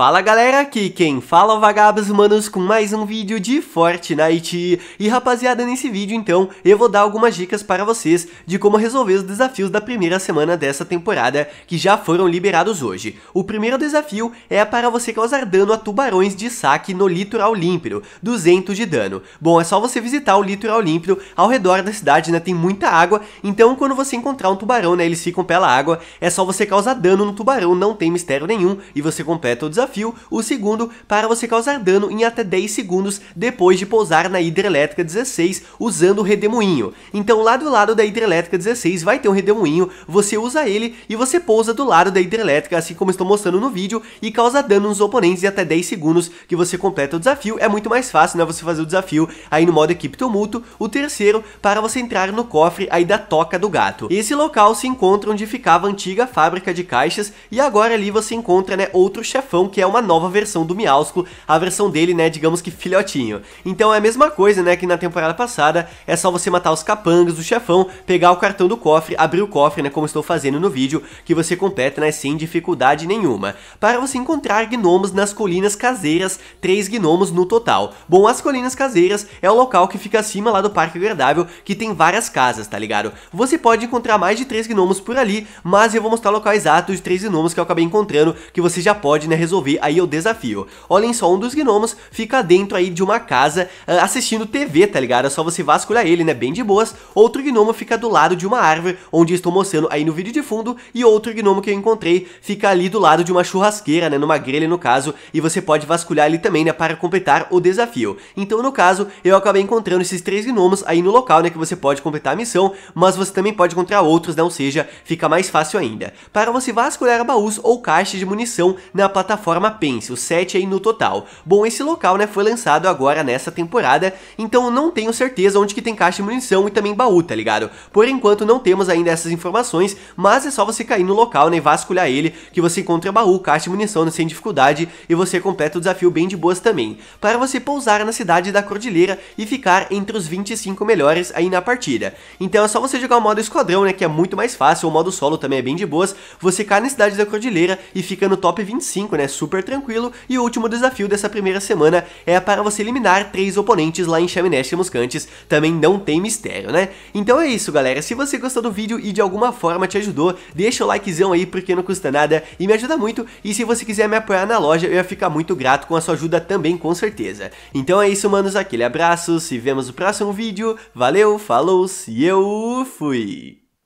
Fala galera, aqui quem fala é vagabos humanos com mais um vídeo de Fortnite. E rapaziada, nesse vídeo então, eu vou dar algumas dicas para vocês de como resolver os desafios da primeira semana dessa temporada, que já foram liberados hoje. O primeiro desafio é para você causar dano a tubarões de saque no litoral límpido, 200 de dano. Bom, é só você visitar o litoral límpido, ao redor da cidade né, tem muita água, então quando você encontrar um tubarão, né, eles ficam pela água, é só você causar dano no tubarão, não tem mistério nenhum, e você completa o desafio desafio, o segundo para você causar dano em até 10 segundos depois de pousar na hidrelétrica 16 usando o redemoinho. Então lá do lado da hidrelétrica 16 vai ter um redemoinho, você usa ele e você pousa do lado da hidrelétrica, assim como estou mostrando no vídeo, e causa dano nos oponentes em até 10 segundos que você completa o desafio. É muito mais fácil, né, você fazer o desafio aí no modo equipe tumulto. O terceiro, para você entrar no cofre aí da Toca do Gato. Esse local se encontra onde ficava a antiga fábrica de caixas e agora ali você encontra, né, outro chefão que que é uma nova versão do Miausco, a versão dele, né, digamos que filhotinho. Então é a mesma coisa, né, que na temporada passada, é só você matar os capangas o chefão, pegar o cartão do cofre, abrir o cofre, né, como estou fazendo no vídeo, que você completa, né, sem dificuldade nenhuma. Para você encontrar gnomos nas colinas caseiras, três gnomos no total. Bom, as colinas caseiras é o local que fica acima lá do Parque Agradável, que tem várias casas, tá ligado? Você pode encontrar mais de três gnomos por ali, mas eu vou mostrar o local exato de três gnomos que eu acabei encontrando, que você já pode, né, resolver resolver aí o desafio. Olhem só, um dos gnomos fica dentro aí de uma casa ah, assistindo TV, tá ligado? É só você vasculhar ele, né? Bem de boas. Outro gnomo fica do lado de uma árvore, onde estou mostrando aí no vídeo de fundo, e outro gnomo que eu encontrei fica ali do lado de uma churrasqueira, né? Numa grelha, no caso, e você pode vasculhar ele também, né? Para completar o desafio. Então, no caso, eu acabei encontrando esses três gnomos aí no local, né? Que você pode completar a missão, mas você também pode encontrar outros, né? Ou seja, fica mais fácil ainda. Para você vasculhar baús ou caixas de munição na plataforma pense, o 7 aí no total. Bom, esse local, né, foi lançado agora nessa temporada, então eu não tenho certeza onde que tem caixa de munição e também baú, tá ligado? Por enquanto não temos ainda essas informações, mas é só você cair no local, né, e vasculhar ele, que você encontra baú, caixa de munição né, sem dificuldade e você completa o desafio bem de boas também, para você pousar na cidade da Cordilheira e ficar entre os 25 melhores aí na partida. Então é só você jogar o modo esquadrão, né, que é muito mais fácil, o modo solo também é bem de boas, você cai na cidade da Cordilheira e fica no top 25, né, super tranquilo, e o último desafio dessa primeira semana é para você eliminar três oponentes lá em Chaminés Muscantes, também não tem mistério, né? Então é isso, galera, se você gostou do vídeo e de alguma forma te ajudou, deixa o likezão aí porque não custa nada e me ajuda muito, e se você quiser me apoiar na loja, eu ia ficar muito grato com a sua ajuda também, com certeza. Então é isso, manos, aquele abraço, se vemos no próximo vídeo, valeu, falou, e eu fui!